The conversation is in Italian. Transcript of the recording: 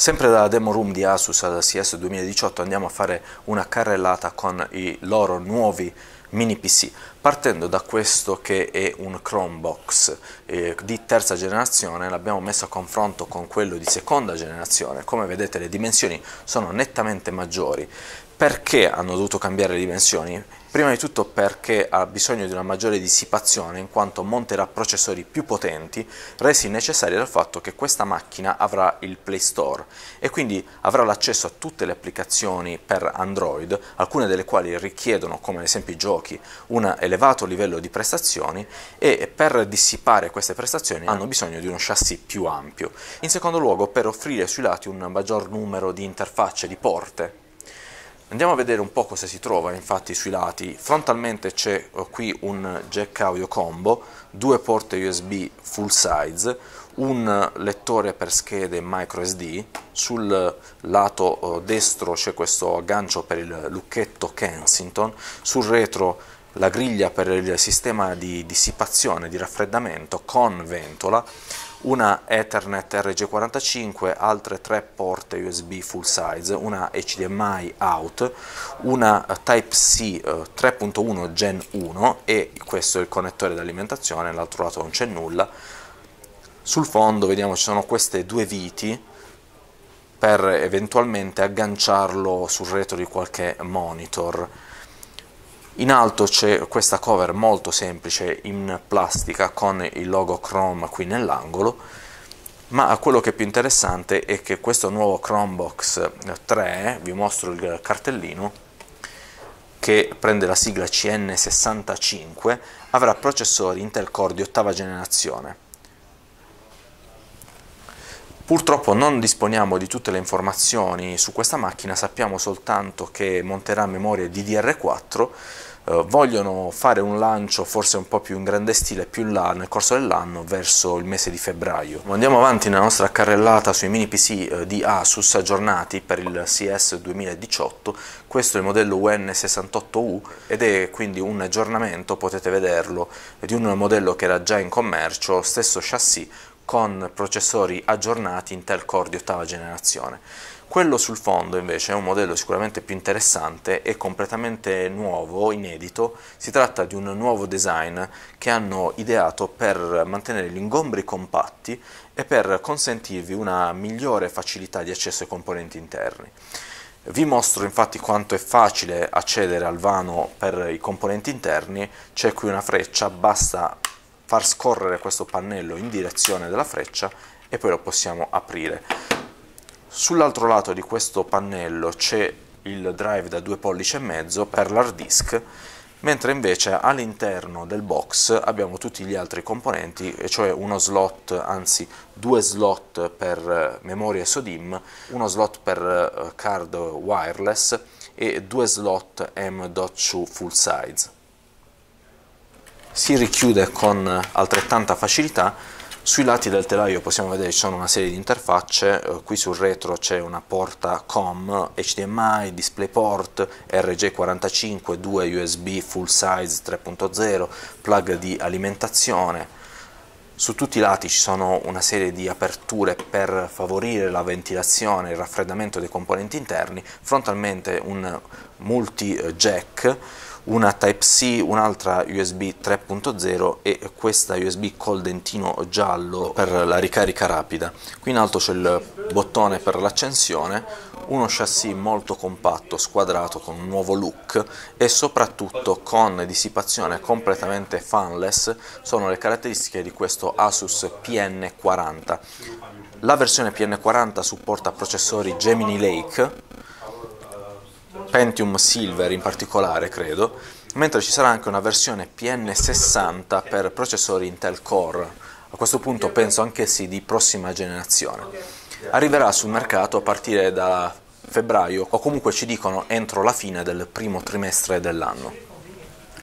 Sempre dalla demo room di Asus alla CS 2018 andiamo a fare una carrellata con i loro nuovi mini PC partendo da questo che è un Chromebox eh, di terza generazione l'abbiamo messo a confronto con quello di seconda generazione come vedete le dimensioni sono nettamente maggiori perché hanno dovuto cambiare le dimensioni? Prima di tutto perché ha bisogno di una maggiore dissipazione in quanto monterà processori più potenti resi necessari dal fatto che questa macchina avrà il Play Store e quindi avrà l'accesso a tutte le applicazioni per Android, alcune delle quali richiedono, come ad esempio i giochi, un elevato livello di prestazioni e per dissipare queste prestazioni hanno bisogno di uno chassis più ampio. In secondo luogo per offrire sui lati un maggior numero di interfacce, di porte Andiamo a vedere un po' cosa si trova infatti sui lati, frontalmente c'è eh, qui un jack audio combo, due porte USB full size, un lettore per schede micro SD, sul lato eh, destro c'è questo aggancio per il lucchetto Kensington, sul retro la griglia per il sistema di dissipazione, di raffreddamento con ventola, una Ethernet RG45, altre tre porte USB full size, una HDMI out, una Type-C 3.1 eh, Gen 1 e questo è il connettore di alimentazione, l'altro lato non c'è nulla. Sul fondo vediamo ci sono queste due viti per eventualmente agganciarlo sul retro di qualche monitor. In alto c'è questa cover molto semplice in plastica con il logo Chrome qui nell'angolo, ma quello che è più interessante è che questo nuovo Chromebox 3, vi mostro il cartellino, che prende la sigla CN65, avrà processori Intel Core di ottava generazione Purtroppo non disponiamo di tutte le informazioni su questa macchina, sappiamo soltanto che monterà memoria DDR4, eh, vogliono fare un lancio forse un po' più in grande stile più in là nel corso dell'anno verso il mese di febbraio. Andiamo avanti nella nostra carrellata sui mini PC eh, di Asus aggiornati per il CS 2018, questo è il modello UN68U ed è quindi un aggiornamento, potete vederlo, di un modello che era già in commercio, stesso chassis con processori aggiornati Intel Core di ottava generazione. Quello sul fondo invece è un modello sicuramente più interessante e completamente nuovo, inedito. Si tratta di un nuovo design che hanno ideato per mantenere gli ingombri compatti e per consentirvi una migliore facilità di accesso ai componenti interni. Vi mostro infatti quanto è facile accedere al vano per i componenti interni, c'è qui una freccia, basta far scorrere questo pannello in direzione della freccia e poi lo possiamo aprire. Sull'altro lato di questo pannello c'è il drive da 2 pollici e mezzo per l'hard disk, mentre invece all'interno del box abbiamo tutti gli altri componenti, cioè uno slot, anzi due slot per eh, memoria SODIM, uno slot per eh, card wireless e due slot M.2 full size si richiude con altrettanta facilità sui lati del telaio possiamo vedere ci sono una serie di interfacce, eh, qui sul retro c'è una porta COM, HDMI, DisplayPort, RJ45, 2 USB full size 3.0, plug di alimentazione. Su tutti i lati ci sono una serie di aperture per favorire la ventilazione e il raffreddamento dei componenti interni, frontalmente un multi jack una Type-C, un'altra USB 3.0 e questa USB col dentino giallo per la ricarica rapida. Qui in alto c'è il bottone per l'accensione, uno chassis molto compatto, squadrato con un nuovo look e soprattutto con dissipazione completamente fanless sono le caratteristiche di questo Asus PN40. La versione PN40 supporta processori Gemini Lake Pentium Silver in particolare, credo, mentre ci sarà anche una versione PN60 per processori Intel Core, a questo punto penso anch'essi di prossima generazione. Arriverà sul mercato a partire da febbraio o comunque ci dicono entro la fine del primo trimestre dell'anno.